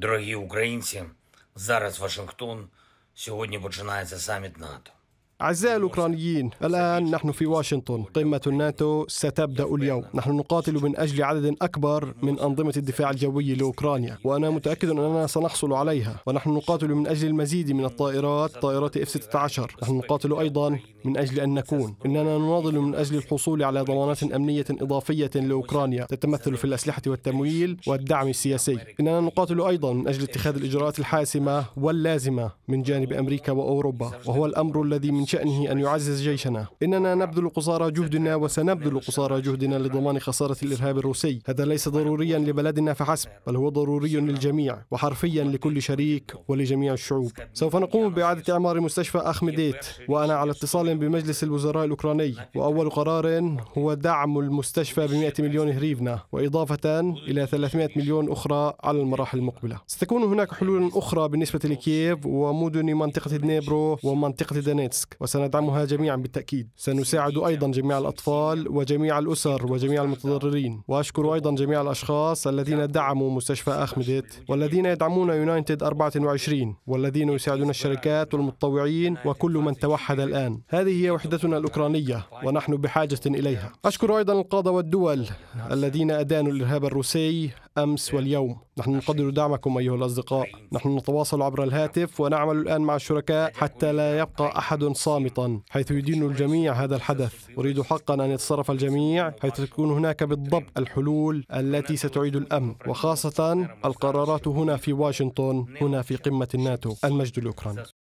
Дорогі українці, зараз Вашингтон сьогодні починається саміт НАТО. أعزائي الأوكرانيين الآن نحن في واشنطن قمة الناتو ستبدأ اليوم نحن نقاتل من أجل عدد أكبر من أنظمة الدفاع الجوي لأوكرانيا وأنا متأكد أننا سنحصل عليها ونحن نقاتل من أجل المزيد من الطائرات طائرات F-16 نحن نقاتل أيضا من أجل أن نكون إننا نناضل من أجل الحصول على ضمانات أمنية إضافية لأوكرانيا تتمثل في الأسلحة والتمويل والدعم السياسي إننا نقاتل أيضا من أجل اتخاذ الإجراءات الحاسمة واللازمة من جانب أمريكا وأوروبا وهو الأمر الذي من شأنه أن يعزز جيشنا إننا نبذل قصارى جهدنا وسنبذل قصارى جهدنا لضمان خسارة الإرهاب الروسي هذا ليس ضروريا لبلدنا فحسب بل هو ضروري للجميع وحرفيا لكل شريك ولجميع الشعوب سوف نقوم بإعادة إعمار مستشفى أخمديت وأنا على اتصال بمجلس الوزراء الأوكراني وأول قرار هو دعم المستشفى ب 100 مليون هريفنا وإضافة إلى 300 مليون أخرى على المراحل المقبلة ستكون هناك حلول أخرى بالنسبة لكييف ومدن منطقة دنيبرو ومنطقة دانيتسك وسندعمها جميعا بالتأكيد سنساعد أيضا جميع الأطفال وجميع الأسر وجميع المتضررين وأشكر أيضا جميع الأشخاص الذين دعموا مستشفى أخمديت والذين يدعمون يونايتد 24 والذين يساعدون الشركات والمتطوعين وكل من توحد الآن هذه هي وحدتنا الأوكرانية ونحن بحاجة إليها أشكر أيضا القادة والدول الذين أدانوا الإرهاب الروسي أمس إيه. واليوم نحن نقدر دعمكم أيها الأصدقاء نحن نتواصل عبر الهاتف ونعمل الآن مع الشركاء حتى لا يبقى أحد صامتا حيث يدين الجميع هذا الحدث أريد حقا أن يتصرف الجميع حيث تكون هناك بالضبط الحلول التي ستعيد الأمن وخاصة القرارات هنا في واشنطن هنا في قمة الناتو المجد الأوكراني